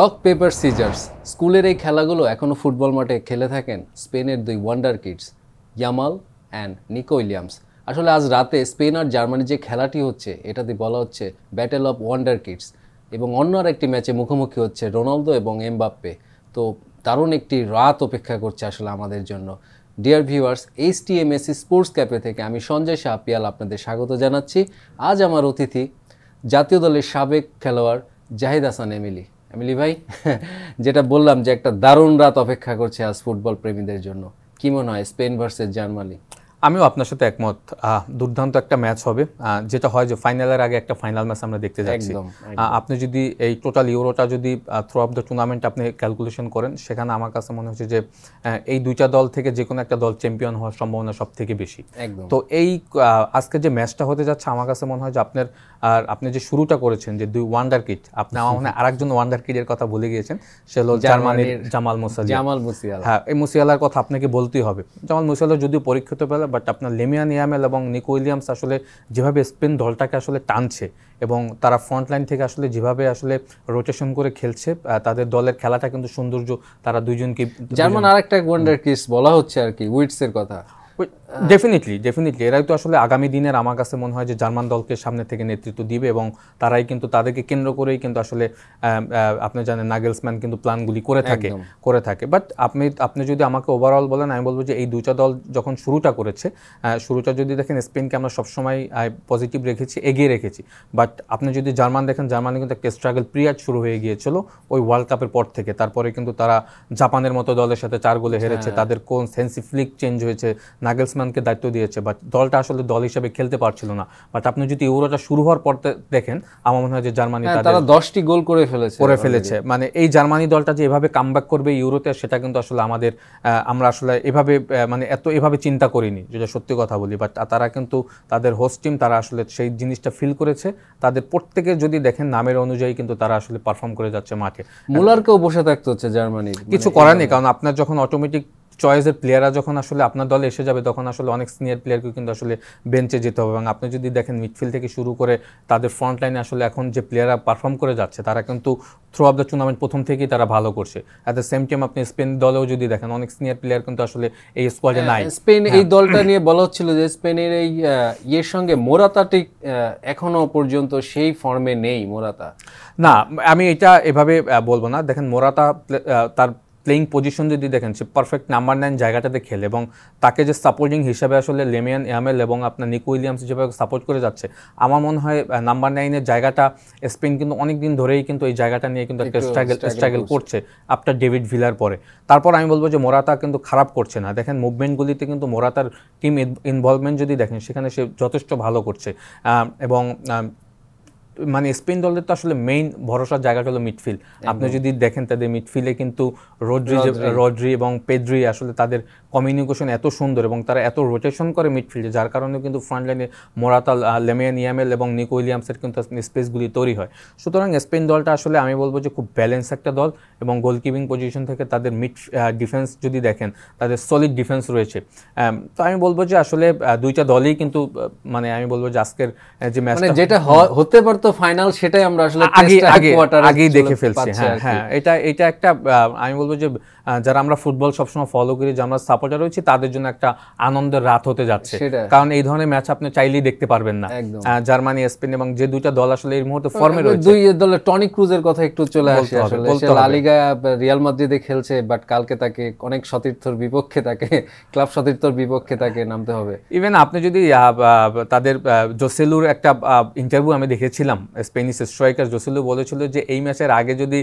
Rock paper scissors স্কুলের এই খেলাগুলো এখনও ফুটবল মাঠে খেলে থাকেন স্পেনের দুই wonder kids Yamal and Nico Williams আসলে আজ রাতে স্পেন আর জার্মানির যে খেলাটি হচ্ছে এটাতে বলা হচ্ছে ব্যাটেল অফ ওয়ান্ডার কিডস এবং অন্য আর একটি ম্যাচে মুখোমুখি হচ্ছে রোনালদো এবং এমবাপ্পে তো দারুণ একটি রাত অপেক্ষা করছে আসলে আমাদের জন্য dear viewers H T M AC sports ক্যাপে থেকে আমি সঞ্জয় পিয়াল আপনাদের স্বাগত জানাচ্ছি আজ আমার অতিথি জাতীয় দলের সাবেক খেলোয়াড় জাহিদ হাসান এমিলি মিলি ভাই যেটা বললাম যে একটা দারুণ রাত অপেক্ষা করছে আজ ফুটবল প্রেমীদের জন্য কি মনে হয় স্পেন ভার্সেস জার্মানি আমিও আপনার সাথে একমত দুর্দান্ত একটা ম্যাচ হবে যেটা হয় যে ফাইনালের আগে একটা ফাইনাল ম্যাচ আমরা দেখতে যাচ্ছি আপনি যদি এই টোটাল ইউরোটা যদি থ্রু অফ দ্য টুর্নামেন্ট আপনি ক্যালকুলেশন করেন সেখানে আমার কাছে মনে হচ্ছে যে এই দুইটা দল থেকে যে কোনো একটা দল চ্যাম্পিয়ন হওয়ার সম্ভাবনা সব থেকে বেশি তো এই আজকে যে ম্যাচটা হতে যাচ্ছে আমার কাছে মনে হয় যে আপনার আর আপনি যে শুরুটা করেছেন যে দুই ওয়ান্ডার কিট আপনি আমার মনে হয় আরেকজন ওয়ান্ডার কিটের কথা ভুলে গিয়েছেন সে হল জার্মানির জামাল মুসালি জামাল মুসিয়াল হ্যাঁ এই মুসিয়ালার কথা আপনাকে বলতেই হবে জামাল মুসিয়ালা যদিও পরীক্ষিত পেলে বাট আপনার লেমিয়ান ইয়ামেল এবং নিকো উইলিয়ামস আসলে যেভাবে স্পেন দলটাকে আসলে টানছে এবং তারা ফ্রন্ট লাইন থেকে আসলে যেভাবে আসলে রোটেশন করে খেলছে তাদের দলের খেলাটা কিন্তু সৌন্দর্য তারা দুইজনকে জার্মান আরেকটা ওয়ান্ডার কিস বলা হচ্ছে আর কি উইটসের কথা ডেফিনেটলি ডেফিনেটলি এরাই তো আসলে আগামী দিনের আমার কাছে মনে হয় যে জার্মান দলকে সামনে থেকে নেতৃত্ব দিবে এবং তারাই কিন্তু তাদেরকে কেন্দ্র করেই কিন্তু আসলে আপনি জানেন নাগেলসম্যান কিন্তু প্ল্যানগুলি করে থাকে করে থাকে বাট আপনি আপনি যদি আমাকে ওভারঅল বলেন আমি বলবো যে এই দুইটা দল যখন শুরুটা করেছে শুরুটা যদি দেখেন স্পেনকে আমরা সবসময় পজিটিভ রেখেছি এগিয়ে রেখেছি বাট আপনি যদি জার্মান দেখেন জার্মানি কিন্তু একটা স্ট্রাগল পিরিয়ড শুরু হয়ে গিয়েছিল ওই ওয়ার্ল্ড কাপের পর থেকে তারপরে কিন্তু তারা জাপানের মতো দলের সাথে চার গোলে হেরেছে হ্যাঁ। তাদের কোন সেন্সিফ্লিক চেঞ্জ হয়েছে নাগেলস গ্রিজমানকে দায়িত্ব দিয়েছে বাট দলটা আসলে দল হিসেবে খেলতে পারছিল না বাট আপনি যদি ইউরোটা শুরু হওয়ার পর দেখেন আমার মনে হয় যে জার্মানি হ্যাঁ, তারা দশটি গোল করে ফেলেছে করে ফেলেছে মানে এই জার্মানি দলটা যে এভাবে কাম করবে ইউরোতে সেটা কিন্তু আসলে আমাদের আমরা আসলে এভাবে মানে এত এভাবে চিন্তা করিনি যেটা সত্যি কথা বলি বাট তারা কিন্তু তাদের হোস্ট টিম তারা আসলে সেই জিনিসটা ফিল করেছে তাদের প্রত্যেকে যদি দেখেন নামের অনুযায়ী কিন্তু তারা আসলে পারফর্ম করে যাচ্ছে মাঠে মুলারকেও বসে থাকতে হচ্ছে জার্মানি কিছু মানে করার নেই কারণ আপনার যখন অটোমেটিক চয়েসের প্লেয়াররা যখন আসলে আপনার দলে এসে যাবে তখন আসলে অনেক সিনিয়র প্লেয়ারকে কিন্তু আসলে বেঞ্চে যেতে হবে এবং আপনি যদি দেখেন মিডফিল্ড থেকে শুরু করে তাদের ফ্রন্ট লাইনে আসলে এখন যে প্লেয়াররা পারফর্ম করে যাচ্ছে তারা কিন্তু থ্রু অফ দ্য টুর্নামেন্ট প্রথম থেকেই তারা ভালো করছে অ্যাট দ্য সেম টাইম আপনি স্পেন দলেও যদি দেখেন অনেক সিনিয়র প্লেয়ার কিন্তু আসলে এই স্কোয়াডে নাই স্পেন হ্যাঁ, এই হ্যাঁ। দলটা নিয়ে বলা হচ্ছিল যে স্পেনের এই ইয়ের সঙ্গে মোরাতা ঠিক এখনো পর্যন্ত সেই ফর্মে নেই মোরাতা না আমি এটা এভাবে বলবো না দেখেন মোরাতা তার প্লেয়িং পজিশন যদি দেখেন সে পারফেক্ট নাম্বার নাইন জায়গাটাতে খেলে এবং তাকে যে সাপোর্টিং হিসাবে আসলে লেমিয়ান এমএল এবং আপনার নিকো উইলিয়ামস হিসেবে সাপোর্ট করে যাচ্ছে আমার মনে হয় নাম্বার নাইনের জায়গাটা স্পেন কিন্তু অনেক দিন ধরেই কিন্তু এই জায়গাটা নিয়ে কিন্তু একটা স্ট্রাগল স্ট্রাগল করছে আফটার ডেভিড ভিলার পরে তারপর আমি বলবো যে মোরাতা কিন্তু খারাপ করছে না দেখেন মুভমেন্টগুলিতে কিন্তু মোরাতার টিম ইনভলভমেন্ট যদি দেখেন সেখানে সে যথেষ্ট ভালো করছে এবং মানে স্পেন দলের তো আসলে মেইন ভরসার জায়গাটা হলো মিডফিল্ড আপনি যদি দেখেন তাদের মিডফিল্ডে কিন্তু রোড্রি রোড্রি এবং পেদ্রি আসলে তাদের কমিউনিকেশন এত সুন্দর এবং তারা এত রোটেশন করে মিডফিল্ডে যার কারণে কিন্তু ফ্রন্টলাইনে মোরাতাল লেমিয়ান ইয়ামেল এবং নিকো উইলিয়ামসের কিন্তু স্পেসগুলি তৈরি হয় সুতরাং স্পেন দলটা আসলে আমি বলবো যে খুব ব্যালেন্স একটা দল এবং গোলকিপিং পজিশন থেকে তাদের মিড ডিফেন্স যদি দেখেন তাদের সলিড ডিফেন্স রয়েছে তো আমি বলবো যে আসলে দুইটা দলই কিন্তু মানে আমি বলবো যে আজকের যে ম্যাচ মানে যেটা হতে পারতো ফাইনাল সেটাই আমরা আসলে আগে আগে আগেই দেখে ফেলছি হ্যাঁ হ্যাঁ এটা এটা একটা আমি বলবো যে যারা আমরা ফুটবল সবসময় ফলো করি যে আমরা সাপোর্ট সাপোর্টার রয়েছে তাদের জন্য একটা আনন্দের রাত হতে যাচ্ছে কারণ এই ধরনের ম্যাচ আপনি চাইলেই দেখতে পারবেন না জার্মানি স্পেন এবং যে দুইটা দল আসলে এই মুহূর্তে ফর্মে রয়েছে দুই দলের টনি ক্রুজের কথা একটু চলে আসে আসলে লালিগা রিয়াল মাদ্রিদে খেলছে বাট কালকে তাকে অনেক সতীর্থর বিপক্ষে তাকে ক্লাব সতীর্থর বিপক্ষে তাকে নামতে হবে ইভেন আপনি যদি তাদের জোসেলুর একটা ইন্টারভিউ আমি দেখেছিলাম স্পেনিশ স্ট্রাইকার জোসেলু বলেছিল যে এই ম্যাচের আগে যদি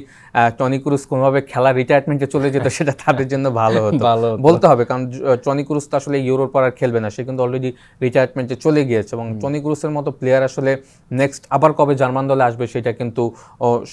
টনি ক্রুজ কোনোভাবে খেলা রিটায়ারমেন্টে চলে যেত সেটা তাদের জন্য ভালো হতো বলতে হবে হবে কারণ টনি ক্রুস তো আসলে ইউরোর পর আর খেলবে না সে কিন্তু অলরেডি রিটায়ারমেন্টে চলে গিয়েছে এবং টনি ক্রুসের মতো প্লেয়ার আসলে নেক্সট আবার কবে জার্মান দলে আসবে সেটা কিন্তু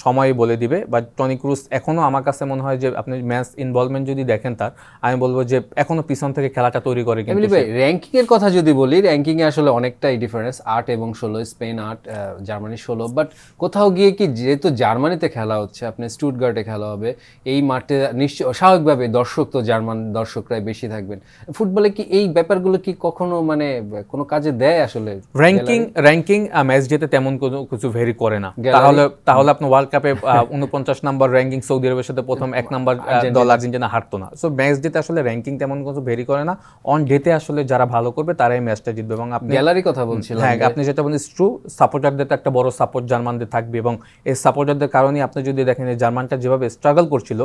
সময় বলে দিবে বাট টনি ক্রুস এখনও আমার কাছে মনে হয় যে আপনি ম্যাচ ইনভলভমেন্ট যদি দেখেন তার আমি বলবো যে এখনও পিছন থেকে খেলাটা তৈরি করে কিন্তু র্যাঙ্কিংয়ের কথা যদি বলি র্যাঙ্কিংয়ে আসলে অনেকটাই ডিফারেন্স আট এবং ষোলো স্পেন আট জার্মানি ষোলো বাট কোথাও গিয়ে কি যেহেতু জার্মানিতে খেলা হচ্ছে আপনি স্টুটগার্টে খেলা হবে এই মাঠে নিশ্চয় স্বাভাবিকভাবে দর্শক তো জার্মান দর্শকরাই বেশি বেশি থাকবেন ফুটবলে কি এই ব্যাপারগুলো কি কখনো মানে কোনো কাজে দেয় আসলে র্যাঙ্কিং র্যাঙ্কিং ম্যাচ যেতে তেমন কোনো কিছু ভেরি করে না তাহলে তাহলে আপনি ওয়ার্ল্ড কাপে 49 নাম্বার র্যাঙ্কিং সৌদি আরবের সাথে প্রথম এক নাম্বার দল আর্জেন্টিনা হারতো না সো ম্যাচ জেতে আসলে র্যাঙ্কিং তেমন কোনো ভেরি করে না অন ডেতে আসলে যারা ভালো করবে তারাই ম্যাচটা জিতবে এবং আপনি গ্যালারি কথা বলছিলেন হ্যাঁ আপনি যেটা বলেন ট্রু সাপোর্টারদের তো একটা বড় সাপোর্ট জার্মানদের থাকবে এবং এই সাপোর্টারদের কারণে আপনি যদি দেখেন জার্মানটা যেভাবে স্ট্রাগল করছিল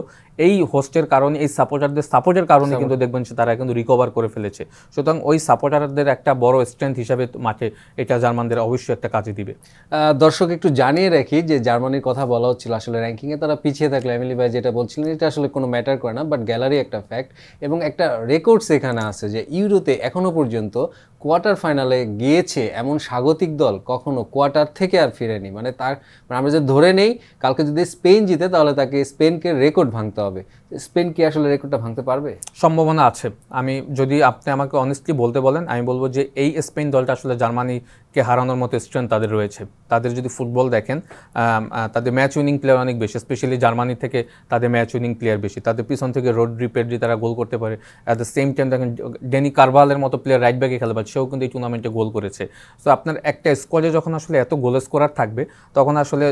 এই হোস্টের কারণে এই সাপোর্টারদের সাপোর্টের কারণে কিন্তু দেখবেন অংশাংশে তারা কিন্তু রিকভার করে ফেলেছে সুতরাং ওই সাপোর্টারদের একটা বড় স্ট্রেংথ হিসাবে মাঠে এটা জার্মানদের অবশ্যই একটা কাজে দিবে দর্শক একটু জানিয়ে রাখি যে জার্মানির কথা বলা হচ্ছিল আসলে র্যাঙ্কিংয়ে তারা পিছিয়ে থাকলে এমিলি ভাই যেটা বলছিলেন এটা আসলে কোনো ম্যাটার করে না বাট গ্যালারি একটা ফ্যাক্ট এবং একটা রেকর্ডস এখানে আছে যে ইউরোতে এখনও পর্যন্ত কোয়ার্টার ফাইনালে গিয়েছে এমন স্বাগতিক দল কখনো কোয়ার্টার থেকে আর ফিরেনি মানে তার মানে আমরা যদি ধরে নেই কালকে যদি স্পেন জিতে তাহলে তাকে স্পেনকে রেকর্ড ভাঙতে হবে স্পেন কি আসলে রেকর্ডটা ভাঙতে পারবে সম্ভাবনা আছে আমি যদি আপনি আমাকে অনেস্টলি বলতে বলেন আমি বলবো যে এই স্পেন দলটা আসলে জার্মানি কে হারানোর মতো স্ট্রেন্থ তাদের রয়েছে তাদের যদি ফুটবল দেখেন তাদের ম্যাচ উইনিং প্লেয়ার অনেক বেশি স্পেশালি জার্মানি থেকে তাদের ম্যাচ উইনিং প্লেয়ার বেশি তাদের পিছন থেকে রোড পেড্রি তারা গোল করতে পারে অ্যাট দ্য সেম টাইম দেখেন ডেনি কার্ভালের মতো প্লেয়ার রাইট ব্যাকে খেলে পারে সেও কিন্তু এই টুর্নামেন্টে গোল করেছে সো আপনার একটা স্কোয়াডে যখন আসলে এত গোল স্কোরার থাকবে তখন আসলে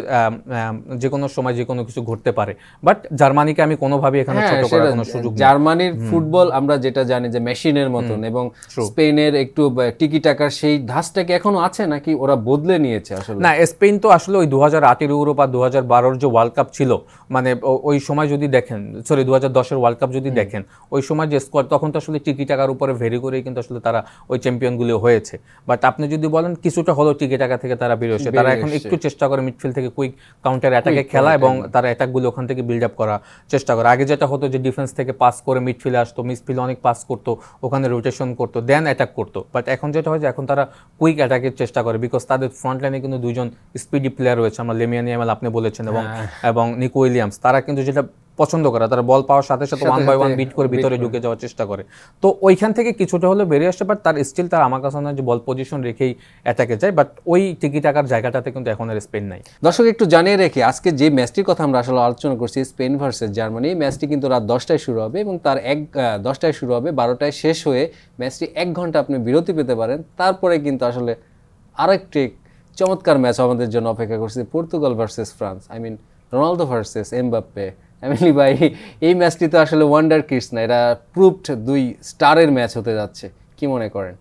যে কোনো সময় যে কোনো কিছু ঘটতে পারে বাট জার্মানিকে আমি কোনোভাবে এখানে হ্যাঁ, ছোট করার কোনো সুযোগ জার্মানির ফুটবল আমরা যেটা জানি যে মেশিনের মতন এবং স্পেনের একটু টিকি টাকার সেই ধাসটাকে এখনো আছে নাকি ওরা বদলে নিয়েছে আসলে না স্পেন তো আসলে ওই দু হাজার আটের ইউরো বা দু হাজার বারোর যে ওয়ার্ল্ড কাপ ছিল মানে ওই সময় যদি দেখেন সরি দু হাজার দশের ওয়ার্ল্ড কাপ যদি দেখেন ওই সময় যে স্কোয়াড তখন তো আসলে টিকি টাকার উপরে ভেরি করেই কিন্তু আসলে তারা ওই চ্যাম্পিয়নগুলো হয়েছে বাট আপনি যদি বলেন কিছুটা হলেও টিকি টাকা থেকে তারা বেরোচ্ছে তারা এখন একটু চেষ্টা করে মিডফিল্ড থেকে কুইক কাউন্টার অ্যাটাকে খেলা এবং তারা অ্যাটাকগুলো ওখান থেকে বিল্ড আপ করার চেষ্টা করে আগে যেটা হতো যে ডিফেন্স থেকে পাস করে মিডফিল্ডে আসতো মিডফিল্ড অনেক পাস করতো ওখানে রোটেশন করতো দেন অ্যাটাক করতো বাট এখন যেটা হয় যে এখন তারা কুইক অ্যাটাকের চেষ্টা করে বিকজ তাদের ফ্রন্ট লাইনে কিন্তু দুজন স্পিডি প্লেয়ার রয়েছে আমরা লেমিয়ানি এমাল আপনি বলেছেন এবং হ্যাঁ। এবং নিকো উইলিয়ামস তারা কিন্তু যেটা পছন্দ করে তারা বল পাওয়ার সাথে সাথে ওয়ান বাই ওয়ান বিট করে ভিতরে ঢুকে যাওয়ার চেষ্টা করে তো ওইখান থেকে কিছুটা হলেও বেরিয়ে আসতে বাট তার স্টিল তার আমার কাছে যে বল পজিশন রেখেই অ্যাটাকে যায় বাট ওই টিকিট টাকার জায়গাটাতে কিন্তু এখন আর স্পেন নাই দর্শক একটু জানিয়ে রেখে আজকে যে ম্যাচটির কথা আমরা আসলে আলোচনা করছি স্পেন ভার্সেস জার্মানি ম্যাচটি কিন্তু রাত দশটায় শুরু হবে এবং তার এক দশটায় শুরু হবে বারোটায় শেষ হয়ে ম্যাচটি এক ঘন্টা আপনি বিরতি পেতে পারেন তারপরে কিন্তু আসলে আরেকটি চমৎকার ম্যাচ আমাদের জন্য অপেক্ষা করছে Portugal versus France I mean Ronaldo versus Mbappe এমনি ভাই এই ম্যাচটি তো আসলে ওয়ান্ডার কিডস না এটা প্রুভড দুই স্টারের ম্যাচ হতে যাচ্ছে কি মনে করেন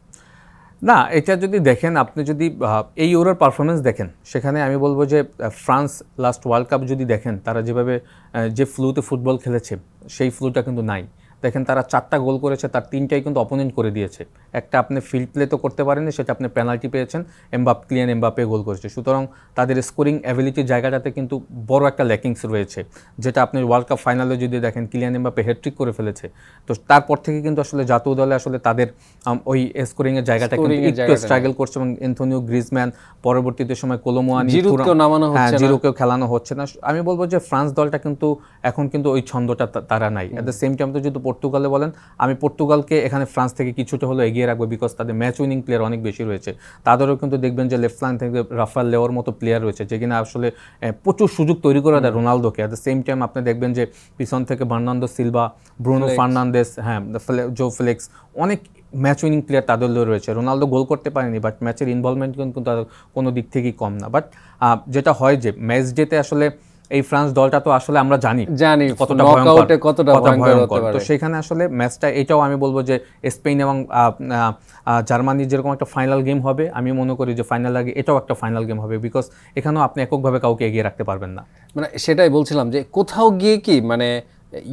না এটা যদি দেখেন আপনি যদি এই ওরার পারফরমেন্স দেখেন সেখানে আমি বলবো যে ফ্রান্স লাস্ট ওয়ার্ল্ড কাপ যদি দেখেন তারা যেভাবে যে ফ্লুতে ফুটবল খেলেছে সেই ফ্লুটা কিন্তু নাই দেখেন তারা চারটা গোল করেছে তার তিনটাই কিন্তু অপোনেন্ট করে দিয়েছে একটা আপনি ফিল্ড প্লে তো করতে পারেননি সেটা আপনি পেনাল্টি পেয়েছেন এমবাপ ক্লিয়ান এমবাপে গোল করেছে সুতরাং তাদের স্কোরিং অ্যাবিলিটির জায়গাটাতে কিন্তু বড় একটা ল্যাকিংস রয়েছে যেটা আপনি ওয়ার্ল্ড কাপ ফাইনালে যদি দেখেন ক্লিয়ান এমবাপে হ্যাট্রিক করে ফেলেছে তো তারপর থেকে কিন্তু আসলে জাতীয় দলে আসলে তাদের ওই স্কোরিংয়ের জায়গাটা কিন্তু একটু স্ট্রাগল করছে এবং এন্থনিও গ্রিজম্যান পরবর্তীতে সময় কোলোমোয়ানি হ্যাঁ জিরোকেও খেলানো হচ্ছে না আমি বলবো যে ফ্রান্স দলটা কিন্তু এখন কিন্তু ওই ছন্দটা তারা নাই অ্যাট দ্য সেম টাইম তো যদি পর্তুগালে বলেন আমি পর্তুগালকে এখানে ফ্রান্স থেকে কিছুটা হলো এগিয়ে রাখবো বিকজ তাদের ম্যাচ উইনিং প্লেয়ার অনেক বেশি রয়েছে তাদেরও কিন্তু দেখবেন যে লেফট লাইন থেকে রাফাল লেওয়ার মতো প্লেয়ার রয়েছে যে কিনা আসলে প্রচুর সুযোগ তৈরি করে দেয় রোনালদোকে অ্যাট দ্য সেম টাইম আপনি দেখবেন যে পিছন থেকে বার্নান্দো সিলভা ব্রুনো ফার্নান্দেস হ্যাঁ জো ফ্লেক্স অনেক ম্যাচ উইনিং প্লেয়ার তাদের রয়েছে রোনালদো গোল করতে পারেনি বাট ম্যাচের ইনভলভমেন্ট কিন্তু তাদের কোনো দিক থেকেই কম না বাট যেটা হয় যে ম্যাচ ডেতে আসলে এই ফ্রান্স দলটা তো আসলে আমরা জানি জানি কতটা ভয়ঙ্কর কতটা ভয়ঙ্কর তো সেখানে আসলে ম্যাচটা এটাও আমি বলবো যে স্পেন এবং জার্মানির যেরকম একটা ফাইনাল গেম হবে আমি মনে করি যে ফাইনাল আগে এটাও একটা ফাইনাল গেম হবে বিকজ এখানেও আপনি এককভাবে কাউকে এগিয়ে রাখতে পারবেন না মানে সেটাই বলছিলাম যে কোথাও গিয়ে কি মানে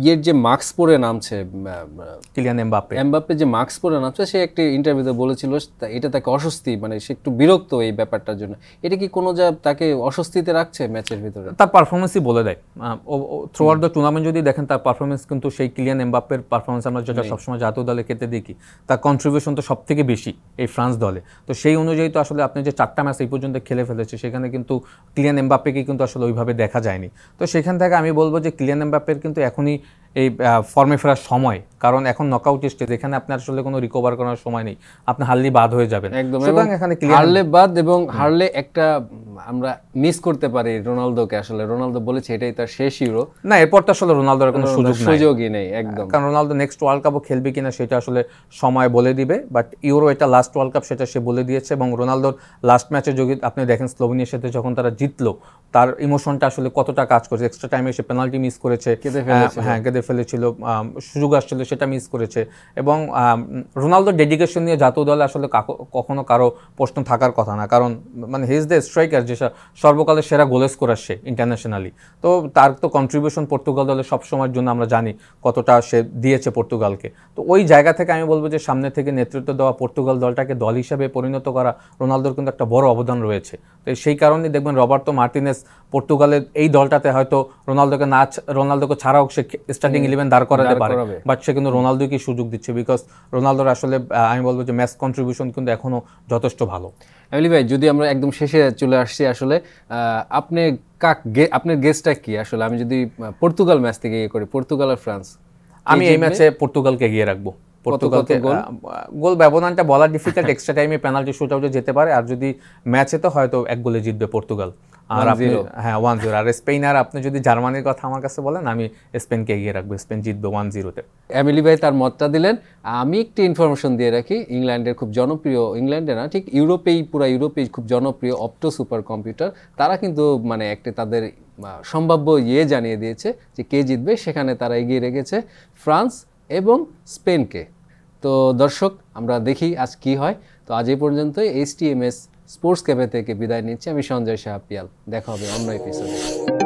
ইয়ের যে মাস্ক পরে নামছে কিলিয়ান এমবাপ্পে এমবাপ্পে যে মাস্ক পরে নামছে সে একটি ইন্টারভিউতে বলেছিল এটা তাকে অস্বস্তি মানে সে একটু বিরক্ত এই ব্যাপারটার জন্য এটা কি কোনো যা তাকে অস্বস্তিতে রাখছে ম্যাচের ভিতরে তার পারফরমেন্সই বলে দেয় থ্রু আউট দ্য টুর্নামেন্ট যদি দেখেন তার পারফরমেন্স কিন্তু সেই কিলিয়ান এমবাপ্পের পারফরমেন্স আমরা যেটা সবসময় জাতীয় দলে খেতে দেখি তার কন্ট্রিবিউশন তো সব থেকে বেশি এই ফ্রান্স দলে তো সেই অনুযায়ী তো আসলে আপনি যে চারটা ম্যাচ এই পর্যন্ত খেলে ফেলেছে সেখানে কিন্তু কিলিয়ান এমবাপ্পেকে কিন্তু আসলে ওইভাবে দেখা যায়নি তো সেখান থেকে আমি বলবো যে কিলিয়ান এমবাপ্পের কিন্তু এখনই আপনি এই ফর্মে ফেরার সময় কারণ এখন নকআউট স্টেজ এখানে আপনার আসলে কোনো রিকভার করার সময় নেই আপনি হারলি বাদ হয়ে যাবেন একদম এখানে হারলে বাদ এবং হারলে একটা আমরা মিস করতে পারি রোনালদোকে আসলে রোনালদো বলেছে এটাই তার শেষ ইউরো না এরপর তো আসলে রোনালদোর কোনো সুযোগ সুযোগই নেই একদম কারণ রোনালদো নেক্সট ওয়ার্ল্ড কাপও খেলবে কিনা সেটা আসলে সময় বলে দিবে বাট ইউরো এটা লাস্ট ওয়ার্ল্ড কাপ সেটা সে বলে দিয়েছে এবং রোনালদোর লাস্ট ম্যাচে যদি আপনি দেখেন স্লোভেনিয়ার সাথে যখন তারা জিতলো তার ইমোশনটা আসলে কতটা কাজ করেছে এক্সট্রা টাইমে সে পেনাল্টি মিস করেছে কেঁদে হ্যাঁ কেঁদে ফেলেছিল সুযোগ আসছিল সেটা মিস করেছে এবং রোনালদোর ডেডিকেশন নিয়ে জাতীয় দলে আসলে কখনো কারো প্রশ্ন থাকার কথা না কারণ মানে হিজ দ্য স্ট্রাইকার যে সর্বকালের সেরা গোলেস করার সে ইন্টারন্যাশনালি তো তার তো কন্ট্রিবিউশন পর্তুগাল দলে সবসময়ের জন্য আমরা জানি কতটা সে দিয়েছে পর্তুগালকে তো ওই জায়গা থেকে আমি বলবো যে সামনে থেকে নেতৃত্ব দেওয়া পর্তুগাল দলটাকে দল হিসাবে পরিণত করা রোনালদোর কিন্তু একটা বড় অবদান রয়েছে তো সেই কারণে দেখবেন রবার্তো মার্টিনেস পর্তুগালের এই দলটাতে হয়তো রোনালদোকে না রোনালদোকে ছাড়াও সে স্টার্টিং ইলেভেন দাঁড় করাতে পারে বাট সে কিন্তু রোনালদোকে সুযোগ দিচ্ছে বিকজ রোনালদোর আসলে আমি বলবো যে ম্যাচ কন্ট্রিবিউশন কিন্তু এখনও যথেষ্ট ভালো অ্যামিলি ভাই যদি আমরা একদম শেষে চলে আসছি আসলে আপনি কাক আপনার গেস্টটা কি আসলে আমি যদি পর্তুগাল ম্যাচ থেকে ইয়ে করি পর্তুগাল আর ফ্রান্স আমি এই ম্যাচে পর্তুগালকে এগিয়ে রাখবো পর্তুগালকে গোল ব্যবধানটা বলা ডিফিকাল্ট এক্সট্রা টাইমে পেনাল্টি শুট আউটে যেতে পারে আর যদি ম্যাচে তো হয়তো এক গোলে জিতবে পর্তুগাল আর হ্যাঁ ওয়ান জিরো আর স্পেন আর আপনি যদি জার্মানির কথা আমার কাছে বলেন আমি স্পেনকে এগিয়ে রাখবো স্পেন জিতবে ওয়ান জিরোতে এমিলি ভাই তার মতটা দিলেন আমি একটি ইনফরমেশন দিয়ে রাখি ইংল্যান্ডের খুব জনপ্রিয় ইংল্যান্ডে না ঠিক ইউরোপেই পুরো ইউরোপেই খুব জনপ্রিয় অপটো সুপার কম্পিউটার তারা কিন্তু মানে একটি তাদের সম্ভাব্য ইয়ে জানিয়ে দিয়েছে যে কে জিতবে সেখানে তারা এগিয়ে রেখেছে ফ্রান্স এবং স্পেনকে তো দর্শক আমরা দেখি আজ কি হয় তো আজ এই পর্যন্ত এইচ স্পোর্টস ক্যাফে থেকে বিদায় নিচ্ছি আমি সঞ্জয় শাহ পিয়াল দেখা হবে অন্য এপিসোডে